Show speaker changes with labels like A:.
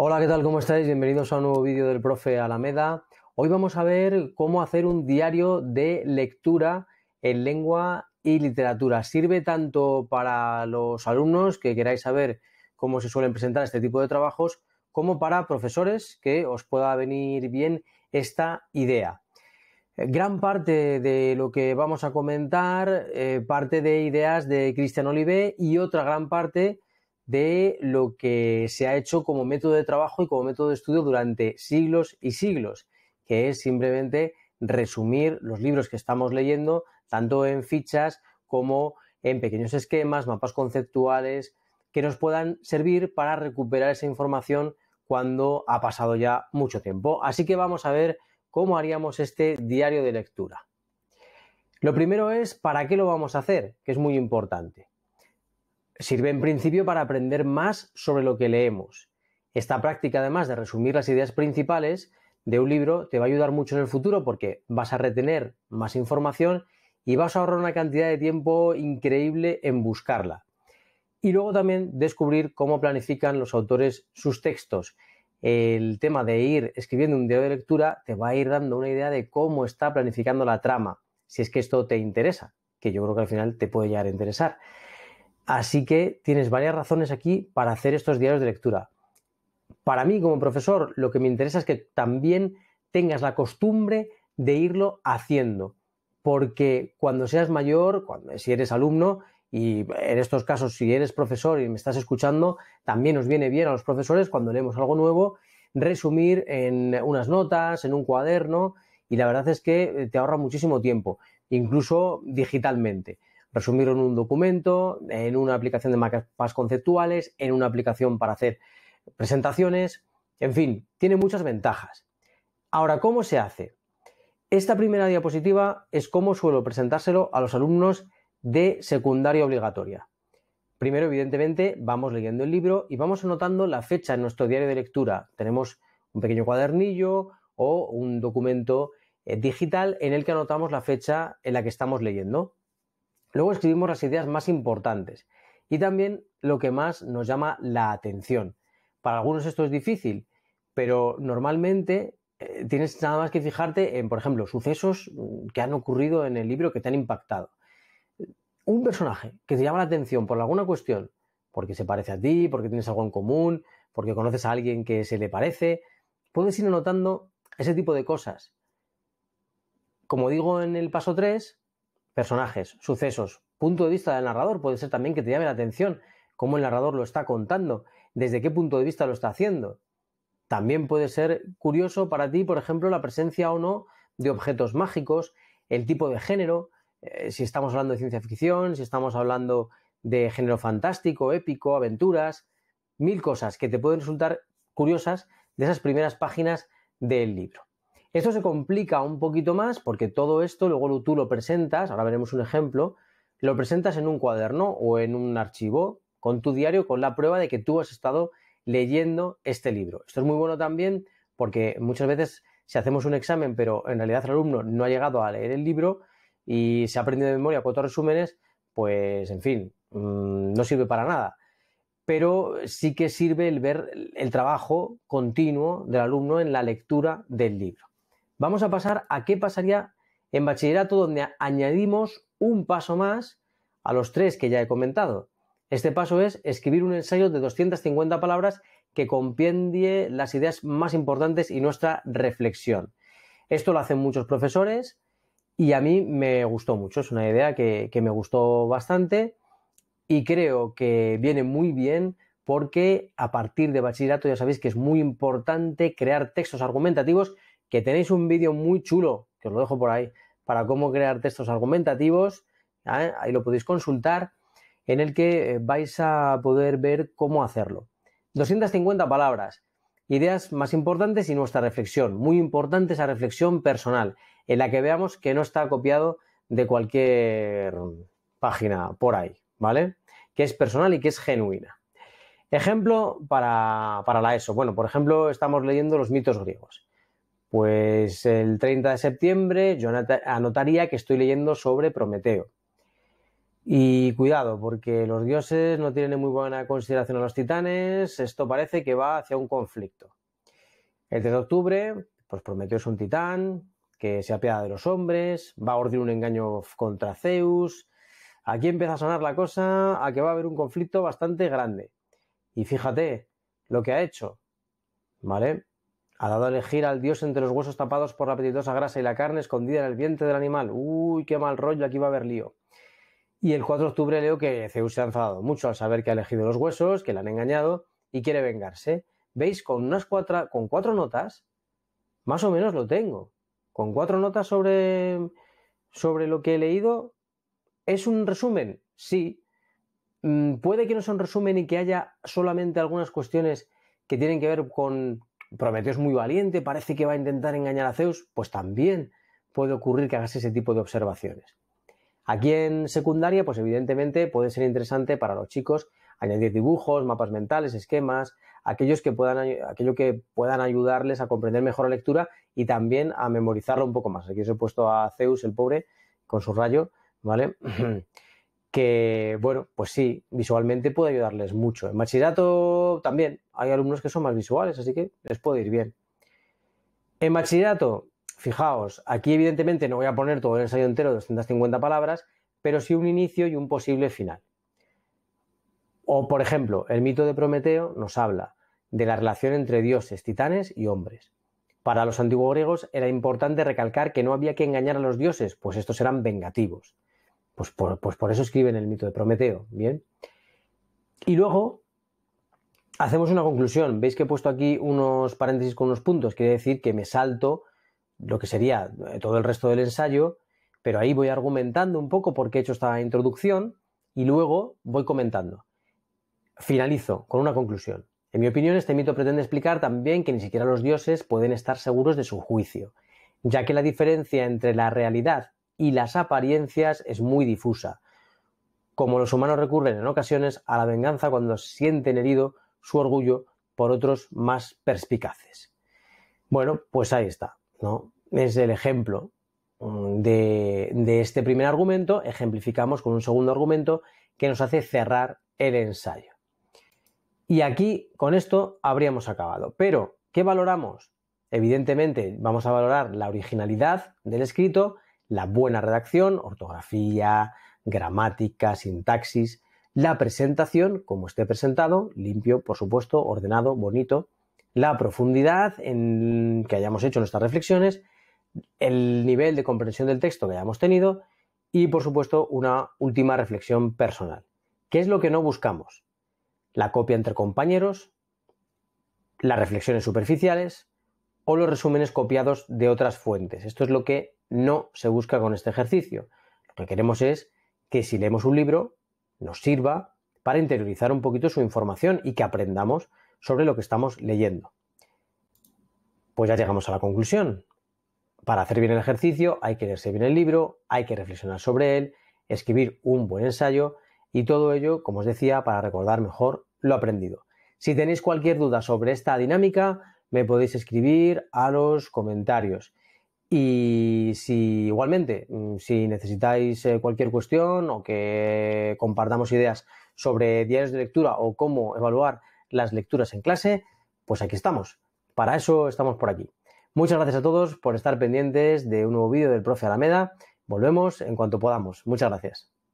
A: Hola, ¿qué tal? ¿Cómo estáis? Bienvenidos a un nuevo vídeo del profe Alameda. Hoy vamos a ver cómo hacer un diario de lectura en lengua y literatura. Sirve tanto para los alumnos que queráis saber cómo se suelen presentar este tipo de trabajos, como para profesores que os pueda venir bien esta idea. Gran parte de lo que vamos a comentar eh, parte de ideas de Cristian Olivet y otra gran parte de lo que se ha hecho como método de trabajo y como método de estudio durante siglos y siglos, que es simplemente resumir los libros que estamos leyendo, tanto en fichas como en pequeños esquemas, mapas conceptuales, que nos puedan servir para recuperar esa información cuando ha pasado ya mucho tiempo. Así que vamos a ver cómo haríamos este diario de lectura. Lo primero es, ¿para qué lo vamos a hacer? Que es muy importante. Sirve en principio para aprender más sobre lo que leemos. Esta práctica, además de resumir las ideas principales de un libro, te va a ayudar mucho en el futuro porque vas a retener más información y vas a ahorrar una cantidad de tiempo increíble en buscarla. Y luego también descubrir cómo planifican los autores sus textos. El tema de ir escribiendo un diario de lectura te va a ir dando una idea de cómo está planificando la trama, si es que esto te interesa, que yo creo que al final te puede llegar a interesar. Así que tienes varias razones aquí para hacer estos diarios de lectura. Para mí, como profesor, lo que me interesa es que también tengas la costumbre de irlo haciendo, porque cuando seas mayor, cuando, si eres alumno, y en estos casos, si eres profesor y me estás escuchando, también nos viene bien a los profesores cuando leemos algo nuevo, resumir en unas notas, en un cuaderno, y la verdad es que eh, te ahorra muchísimo tiempo, incluso digitalmente en un documento en una aplicación de mapas conceptuales, en una aplicación para hacer presentaciones, en fin, tiene muchas ventajas. Ahora, ¿cómo se hace? Esta primera diapositiva es como suelo presentárselo a los alumnos de secundaria obligatoria. Primero, evidentemente, vamos leyendo el libro y vamos anotando la fecha en nuestro diario de lectura. Tenemos un pequeño cuadernillo o un documento eh, digital en el que anotamos la fecha en la que estamos leyendo. Luego escribimos las ideas más importantes y también lo que más nos llama la atención. Para algunos esto es difícil, pero normalmente eh, tienes nada más que fijarte en, por ejemplo, sucesos mm, que han ocurrido en el libro que te han impactado. Un personaje que te llama la atención por alguna cuestión, porque se parece a ti, porque tienes algo en común, porque conoces a alguien que se le parece, puedes ir anotando ese tipo de cosas. Como digo en el paso 3, personajes, sucesos, punto de vista del narrador, puede ser también que te llame la atención cómo el narrador lo está contando, desde qué punto de vista lo está haciendo. También puede ser curioso para ti, por ejemplo, la presencia o no de objetos mágicos, el tipo de género, eh, si estamos hablando de ciencia ficción, si estamos hablando de género fantástico, épico, aventuras, mil cosas que te pueden resultar curiosas de esas primeras páginas del libro. Esto se complica un poquito más porque todo esto luego tú lo presentas, ahora veremos un ejemplo, lo presentas en un cuaderno o en un archivo con tu diario con la prueba de que tú has estado leyendo este libro. Esto es muy bueno también porque muchas veces si hacemos un examen pero en realidad el alumno no ha llegado a leer el libro y se ha aprendido de memoria cuatro resúmenes, pues en fin, mm, no sirve para nada. Pero sí que sirve el ver el trabajo continuo del alumno en la lectura del libro. Vamos a pasar a qué pasaría en bachillerato donde añadimos un paso más a los tres que ya he comentado. Este paso es escribir un ensayo de 250 palabras que compendie las ideas más importantes y nuestra reflexión. Esto lo hacen muchos profesores y a mí me gustó mucho, es una idea que, que me gustó bastante y creo que viene muy bien porque a partir de bachillerato ya sabéis que es muy importante crear textos argumentativos que tenéis un vídeo muy chulo, que os lo dejo por ahí, para cómo crear textos argumentativos, ahí lo podéis consultar, en el que eh, vais a poder ver cómo hacerlo. 250 palabras, ideas más importantes y nuestra reflexión, muy importante esa reflexión personal, en la que veamos que no está copiado de cualquier página por ahí, ¿vale? Que es personal y que es genuina. Ejemplo para, para la ESO. Bueno, por ejemplo, estamos leyendo los mitos griegos. Pues el 30 de septiembre yo anotaría que estoy leyendo sobre Prometeo. Y cuidado, porque los dioses no tienen muy buena consideración a los titanes, esto parece que va hacia un conflicto. El 3 de octubre, pues Prometeo es un titán que se apiada de los hombres, va a ordenar un engaño contra Zeus. Aquí empieza a sonar la cosa a que va a haber un conflicto bastante grande. Y fíjate lo que ha hecho, ¿vale? Ha dado a elegir al dios entre los huesos tapados por la apetitosa grasa y la carne escondida en el vientre del animal. Uy, qué mal rollo, aquí va a haber lío. Y el 4 de octubre leo que Zeus se ha enfadado mucho al saber que ha elegido los huesos, que le han engañado y quiere vengarse. ¿Veis? Con unas cuatro, con cuatro notas, más o menos lo tengo. Con cuatro notas sobre, sobre lo que he leído, ¿es un resumen? Sí. Mm, puede que no sea un resumen y que haya solamente algunas cuestiones que tienen que ver con Prometeo es muy valiente, parece que va a intentar engañar a Zeus, pues también puede ocurrir que hagas ese tipo de observaciones. Aquí en secundaria, pues evidentemente puede ser interesante para los chicos añadir dibujos, mapas mentales, esquemas, aquellos aquello que puedan ayudarles a comprender mejor la lectura y también a memorizarlo un poco más. Aquí os he puesto a Zeus, el pobre, con su rayo, ¿vale? que, bueno, pues sí, visualmente puede ayudarles mucho. En bachillerato también hay alumnos que son más visuales, así que les puede ir bien. En bachillerato, fijaos, aquí evidentemente no voy a poner todo el ensayo entero de 250 palabras, pero sí un inicio y un posible final. O, por ejemplo, el mito de Prometeo nos habla de la relación entre dioses, titanes y hombres. Para los antiguos griegos era importante recalcar que no había que engañar a los dioses, pues estos eran vengativos. Pues, pues por, eso escriben el mito de Prometeo, ¿bien? Y luego hacemos una conclusión. Veis que he puesto aquí unos paréntesis con unos puntos. Quiere decir que me salto lo que sería eh, todo el resto del ensayo, pero ahí voy argumentando un poco por qué he hecho esta introducción y luego voy comentando. Finalizo con una conclusión. En mi opinión, este mito pretende explicar también que ni siquiera los dioses pueden estar seguros de su juicio, ya que la diferencia entre la realidad y las apariencias es muy difusa. Como los humanos recurren en ocasiones a la venganza cuando sienten herido su orgullo por otros más perspicaces. Bueno, pues ahí está, ¿no? Es el ejemplo mm, de, de este primer argumento, ejemplificamos con un segundo argumento que nos hace cerrar el ensayo. Y aquí, con esto, habríamos acabado. Pero, ¿qué valoramos? Evidentemente, vamos a valorar la originalidad del escrito la buena redacción, ortografía, gramática, sintaxis, la presentación, como esté presentado, limpio, por supuesto, ordenado, bonito, la profundidad en que hayamos hecho nuestras reflexiones, el nivel de comprensión del texto que hayamos tenido y, por supuesto, una última reflexión personal. ¿Qué es lo que no buscamos? La copia entre compañeros, las reflexiones superficiales o los resúmenes copiados de otras fuentes. Esto es lo que no se busca con este ejercicio. Lo que queremos es que si leemos un libro nos sirva para interiorizar un poquito su información y que aprendamos sobre lo que estamos leyendo. Pues ya llegamos a la conclusión. Para hacer bien el ejercicio hay que leerse bien el libro, hay que reflexionar sobre él, escribir un buen ensayo y todo ello, como os decía, para recordar mejor lo aprendido. Si tenéis cualquier duda sobre esta dinámica, me podéis escribir a los comentarios. Y si igualmente, mm, si necesitáis eh, cualquier cuestión o que compartamos ideas sobre diarios de lectura o cómo evaluar las lecturas en clase, pues aquí estamos. Para eso estamos por aquí. Muchas gracias a todos por estar pendientes de un nuevo vídeo del profe Alameda. Volvemos en cuanto podamos. Muchas gracias.